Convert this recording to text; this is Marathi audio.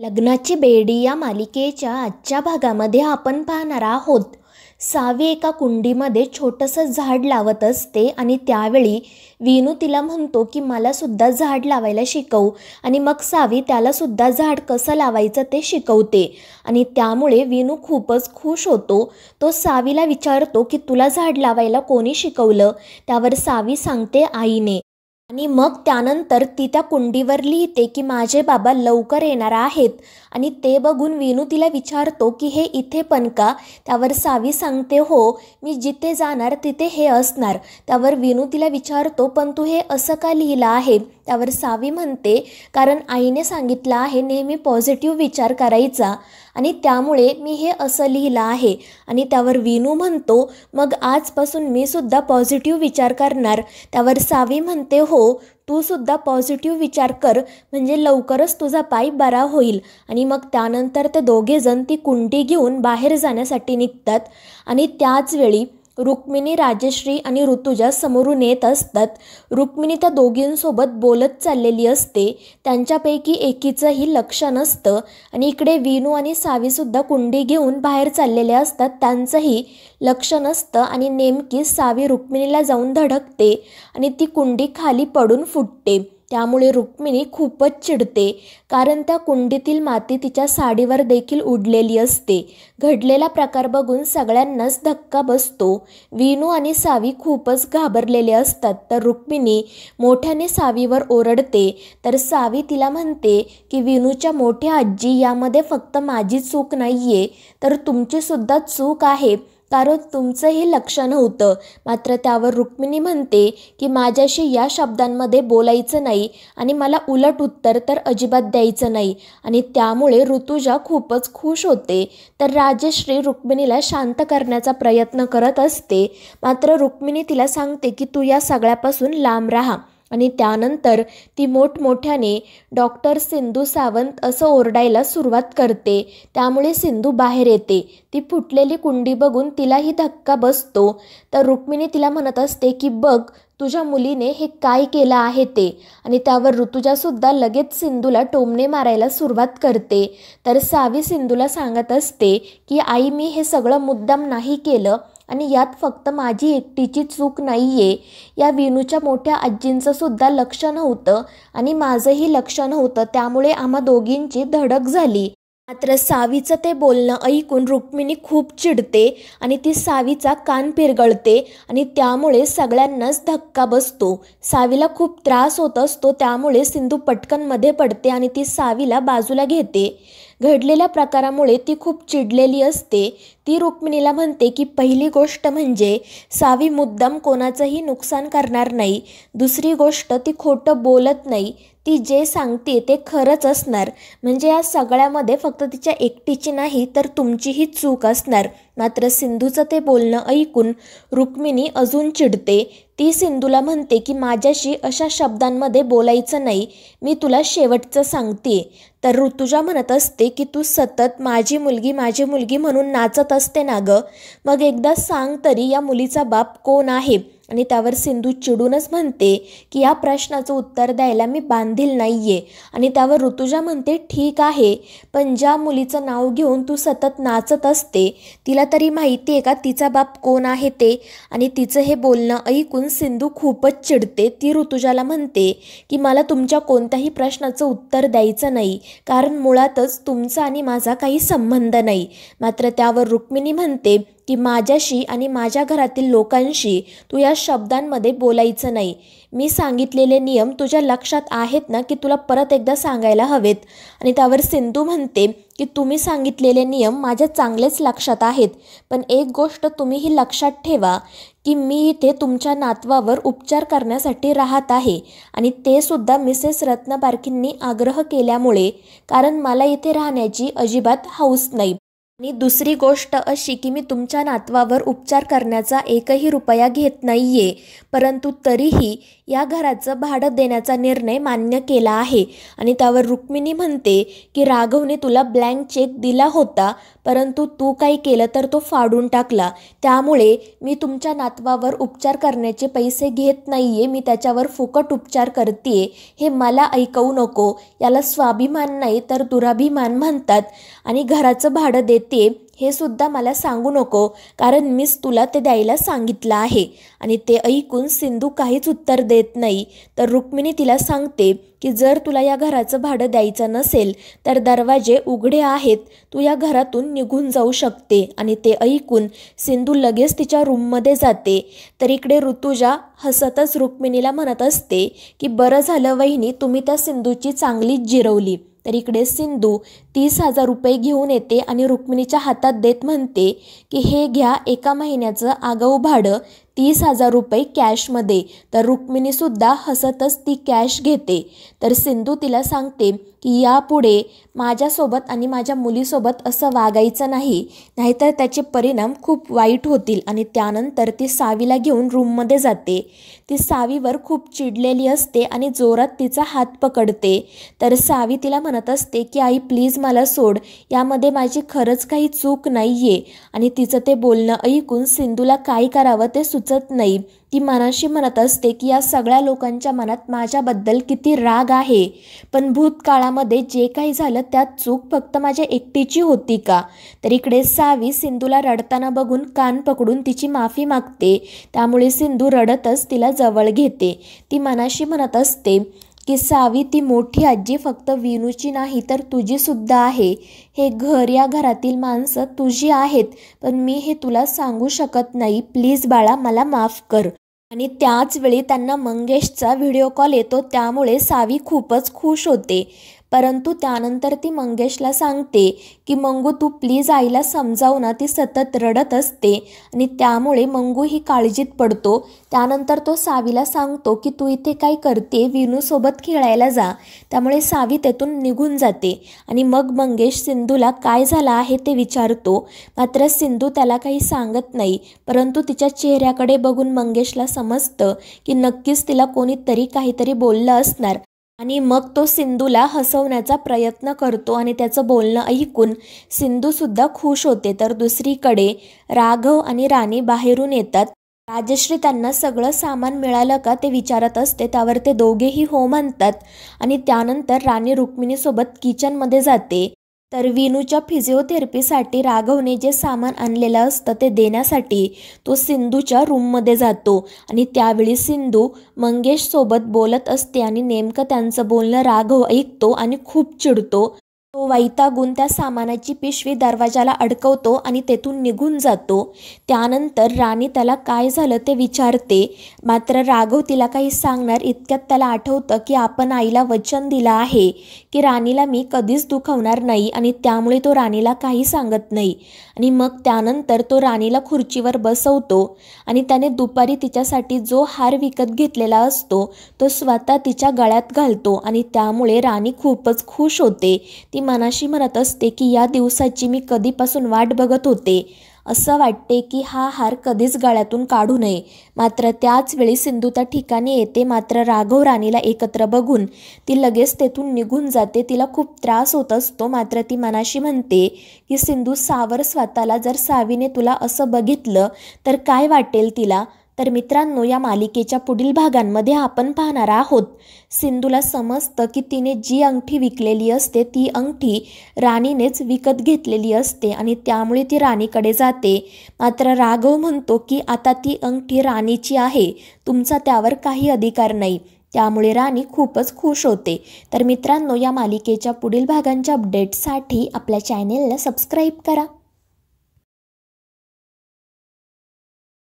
लग्नाची बेडी या मालिकेच्या आजच्या भागामध्ये आपण पाहणार आहोत सावी एका कुंडीमध्ये छोटंसं झाड लावत असते आणि त्यावेळी विनू तिला म्हणतो की मला सुद्धा झाड लावायला शिकवू आणि मग सावी त्यालासुद्धा झाड कसं लावायचं ते शिकवते आणि त्यामुळे विनू खूपच खुश होतो तो सावीला विचारतो की तुला झाड लावायला कोणी शिकवलं त्यावर सावी सांगते आईने आणि मग त्यानंतर ती त्या कुंडीवर लिहिते की माझे बाबा लवकर येणार आहेत आणि ते बघून विनू तिला विचारतो की हे इथे पण का त्यावर सावी सांगते हो मी जिथे जाणार तिथे हे असणार त्यावर विनू तिला विचारतो पण तू हे असं का लिहिलं आहे त्यावर सावी म्हणते कारण आईने सांगितलं आहे नेहमी पॉझिटिव्ह विचार करायचा आणि त्यामुळे मी हे असं लिहिलं आहे आणि त्यावर विनू म्हणतो मग आजपासून मी सुद्धा पॉझिटिव्ह विचार करणार त्यावर सावी म्हणते हो तू सुद्धा पॉझिटिव्ह विचार कर म्हणजे लवकरच तुझा पाय बरा होईल आणि मग त्यानंतर ते दोघेजण ती कुंडी घेऊन बाहेर जाण्यासाठी निघतात आणि त्याचवेळी रुक्मिणी राजश्री आणि ऋतुजा समोरून येत असतात रुक्मिणी त्या दोघींसोबत बोलत चाललेली असते त्यांच्यापैकी एकीचंही लक्ष नसतं आणि इकडे विनू आणि सावीसुद्धा कुंडी घेऊन बाहेर चाललेले असतात त्यांचंही लक्ष नसतं आणि नेमकी सावी रुक्मिणीला जाऊन धडकते आणि ती कुंडी खाली पडून फुटते त्यामुळे रुक्मिणी खूपच चिडते कारण त्या कुंडीतील माती तिच्या साडीवर देखील उडलेली असते घडलेला प्रकार बघून सगळ्यांनाच धक्का बसतो विनू आणि सावी खूपच घाबरलेले असतात तर रुक्मिणी मोठ्याने सावीवर ओरडते तर सावी तिला म्हणते की विनूच्या मोठ्या आजी यामध्ये फक्त माझी चूक नाही आहे तर तुमचीसुद्धा चूक आहे कारण तुमचंही लक्ष नव्हतं मात्र त्यावर रुक्मिणी म्हणते की माझ्याशी या शब्दांमध्ये बोलायचं नाही आणि मला उलट उत्तर तर अजिबात द्यायचं नाही आणि त्यामुळे ऋतुजा खूपच खुश होते तर राजश्री रुक्मिणीला शांत करण्याचा प्रयत्न करत असते मात्र रुक्मिणी तिला सांगते की तू या सगळ्यापासून लांब राहा आणि त्यानंतर ती मोठमोठ्याने डॉक्टर सिंधू सावंत असं ओरडायला सुरुवात करते त्यामुळे सिंधू बाहेर येते ती फुटलेली कुंडी बघून तिलाही धक्का बसतो तर रुक्मिणी तिला म्हणत असते की बघ तुझ्या मुलीने हे काय केलं आहे ते आणि त्यावर ऋतुजासुद्धा लगेच सिंधूला टोमणे मारायला सुरुवात करते तर सावी सिंधूला सांगत असते की आई मी हे सगळं मुद्दाम नाही केलं आणि यात फक्त माझी एकटीची चूक नाही आहे या विनूच्या मोठ्या आजींचं सुद्धा लक्ष नव्हतं आणि माझंही लक्ष नव्हतं त्यामुळे आम्हा दोघींची धडक झाली मात्र सावीचं ते बोलणं ऐकून रुक्मिणी खूप चिडते आणि ती सावीचा कान पिरगळते आणि त्यामुळे सगळ्यांनाच धक्का बसतो सावीला खूप त्रास होत असतो त्यामुळे सिंधू पटकनमध्ये पडते आणि ती सावीला बाजूला घेते घडलेल्या प्रकारामुळे ती खूप चिडलेली असते ती रुक्मिणीला म्हणते की पहिली गोष्ट म्हणजे सावी मुद्दाम कोणाचंही नुकसान करणार नाही दुसरी गोष्ट ती खोटं बोलत नाही ती जे सांगते ते खरंच असणार म्हणजे या सगळ्यामध्ये फक्त तिच्या एकटीची नाही तर तुमचीही चूक असणार मात्र सिंधूचं ते बोलणं ऐकून रुक्मिणी अजून चिडते ती सिंधूला म्हणते की माझ्याशी अशा शब्दांमध्ये बोलायचं नाही मी तुला शेवटचं सांगते तर ऋतुजा म्हणत असते की तू सतत माझी मुलगी माझी मुलगी म्हणून नाचत असते ना गं मग एकदा सांग तरी या मुलीचा बाप कोण आहे आणि त्यावर सिंधू चिडूनच म्हणते की या प्रश्नाचं उत्तर द्यायला मी बांधील नाही आहे आणि त्यावर ऋतुजा म्हणते ठीक आहे पण ज्या मुलीचं नाव घेऊन तू सतत नाचत असते तिला तरी माहिती आहे का तिचा बाप कोण आहे ते आणि तिचं हे बोलणं ऐकून सिंधू खूपच चिडते ती ऋतुजाला म्हणते की मला तुमच्या कोणत्याही प्रश्नाचं उत्तर द्यायचं नाही कारण मुळातच तुमचा आणि माझा काही संबंध नाही मात्र त्यावर रुक्मिणी म्हणते की माझ्याशी आणि माझ्या घरातील लोकांशी तू या शब्दांमध्ये बोलायचं नाही मी सांगितलेले नियम तुझ्या लक्षात आहेत ना की तुला परत एकदा सांगायला हवेत आणि त्यावर सिंधू म्हणते की तुम्ही सांगितलेले नियम माझ्या चांगलेच लक्षात आहेत पण एक गोष्ट तुम्ही ही लक्षात ठेवा की मी इथे तुमच्या नातवावर उपचार करण्यासाठी राहत आहे आणि ते सुद्धा मिसेस रत्नबारखींनी आग्रह केल्यामुळे कारण मला इथे राहण्याची अजिबात हौस नाही आणि दुसरी गोष्ट अशी की मी तुमच्या नातवावर उपचार करण्याचा एकही रुपया घेत नाही आहे परंतु तरीही या घराचं भाडं देण्याचा निर्णय मान्य केला आहे आणि त्यावर रुक्मिणी म्हणते की राघवने तुला ब्लँक चेक दिला होता परंतु तू काही केलं तर तो फाडून टाकला त्यामुळे मी तुमच्या नातवावर उपचार करण्याचे पैसे घेत नाही आहे मी त्याच्यावर फुकट उपचार करते हे मला ऐकवू नको याला स्वाभिमान नाही तर दुराभिमान म्हणतात आणि घराचं भाडं देत ते हे सुद्धा मला सांगू नको कारण मीच तुला ते द्यायला सांगितलं आहे आणि ते ऐकून सिंधू काहीच उत्तर देत नाही तर रुक्मिणी तिला सांगते की जर तुला या घराचं भाडं द्यायचं नसेल तर दरवाजे उघडे आहेत तू या घरातून निघून जाऊ शकते आणि ते ऐकून सिंधू लगेच तिच्या रूममध्ये जाते तर इकडे ऋतुजा हसतच रुक्मिणीला म्हणत असते की बरं झालं वहिनी तुम्ही त्या सिंधूची चांगलीच जिरवली तर इकडे सिंधू तीस हजार रुपये घेऊन येते आणि रुक्मिणीच्या हातात देत म्हणते की हे घ्या एका महिन्याचं आगाऊ भाडं तीस हजार रुपये कॅशमध्ये तर रुक्मिणीसुद्धा हसतच ती कॅश घेते तर सिंधू तिला सांगते की यापुढे माझ्यासोबत आणि माझ्या मुलीसोबत असं वागायचं नाही नाहीतर त्याचे परिणाम खूप वाईट होतील आणि त्यानंतर ती सावीला घेऊन रूममध्ये जाते ती सावीवर खूप चिडलेली असते आणि जोरात तिचा हात पकडते तर सावी तिला म्हणत असते की आई प्लीज मला सोड यामध्ये माझी खरंच काही चूक नाही आहे आणि तिचं ते बोलणं ऐकून सिंधूला काय करावं ते सुच सुचत नाही ती मनाशी म्हणत असते की या सगळ्या लोकांच्या मनात माझ्याबद्दल किती राग आहे पण भूतकाळामध्ये जे काही झालं त्यात चूक फक्त माझ्या एकटीची होती का तर इकडे सावी सिंधूला रडताना बघून कान पकडून तिची माफी मागते त्यामुळे सिंधू रडतच तिला जवळ घेते ती मनाशी म्हणत असते की सावी ती मोठी आजी फक्त विनूची नाही तर सुद्धा आहे हे घर या घरातील माणसं तुझी आहेत पण मी हे तुला सांगू शकत नाही प्लीज बाळा मला माफ कर आणि त्याच वेळी त्यांना मंगेशचा व्हिडिओ कॉल येतो त्यामुळे सावी खूपच खुश होते परंतु त्यानंतर ती मंगेशला सांगते की मंगू तू प्लीज आईला समजावू ना ती सतत रडत असते आणि त्यामुळे मंगू ही काळजीत पडतो त्यानंतर तो सावीला सांगतो की तू इथे काय करते विनूसोबत खेळायला जा त्यामुळे सावी तेथून निघून जाते आणि मग मंगेश सिंधूला काय झालं आहे ते विचारतो मात्र सिंधू त्याला काही सांगत नाही परंतु तिच्या चेहऱ्याकडे बघून मंगेशला समजतं की नक्कीच तिला कोणीतरी काहीतरी बोललं असणार आणि मग तो सिंधूला हसवण्याचा प्रयत्न करतो आणि त्याचं बोलणं ऐकून सिंधूसुद्धा खुश होते तर दुसरीकडे राघव आणि राणी बाहेरून येतात राजश्री त्यांना सगळं सामान मिळालं का ते विचारत असते त्यावर ते दोघेही हो म्हणतात आणि त्यानंतर राणी रुक्मिणीसोबत किचनमध्ये जाते तर विनूच्या फिजिओथेरपीसाठी राघवने जे सामान आणलेलं असतं ते देण्यासाठी तो सिंधूच्या रूममध्ये जातो आणि त्यावेळी सिंधू मंगेशसोबत बोलत असते आणि नेमकं त्यांचं बोलणं राघव ऐकतो आणि खूप चिडतो तो वैतागून त्या सामानाची पिशवी दरवाजाला अडकवतो आणि तेथून निघून जातो त्यानंतर राणी त्याला काय झालं ते विचारते मात्र राघव तिला काही सांगणार इतक्यात त्याला आठवतं की आपण आईला वचन दिलं आहे की राणीला मी कधीच दुखवणार नाही आणि त्यामुळे तो राणीला काही सांगत नाही आणि मग त्यानंतर तो राणीला खुर्चीवर बसवतो आणि त्याने दुपारी तिच्यासाठी जो हार विकत घेतलेला असतो तो स्वतः तिच्या गळ्यात घालतो आणि त्यामुळे राणी खूपच खुश होते ती मनाशी म्हणत असते की या दिवसाची मी कधीपासून वाट बघत होते असं वाटते की हा हार कधीच गळ्यातून काढू नये मात्र त्याच वेळी सिंधू त्या ठिकाणी येते मात्र राघव राणीला एकत्र बघून ती लगेच तेथून निघून जाते तिला खूप त्रास होत असतो मात्र ती मनाशी म्हणते की सिंधू सावर स्वतःला जर सावीने तुला असं बघितलं तर काय वाटेल तिला तर मित्रांनो या मालिकेच्या पुढील भागांमध्ये आपण पाहणार आहोत सिंधूला समजतं की तिने जी अंगठी विकलेली असते ती अंगठी राणीनेच विकत घेतलेली असते आणि त्यामुळे ती राणीकडे जाते मात्र राघव म्हणतो की आता ती अंगठी राणीची आहे तुमचा त्यावर काही अधिकार नाही त्यामुळे राणी खूपच खुश होते तर मित्रांनो या मालिकेच्या पुढील भागांच्या अपडेटसाठी आपल्या चॅनेलला सबस्क्राईब करा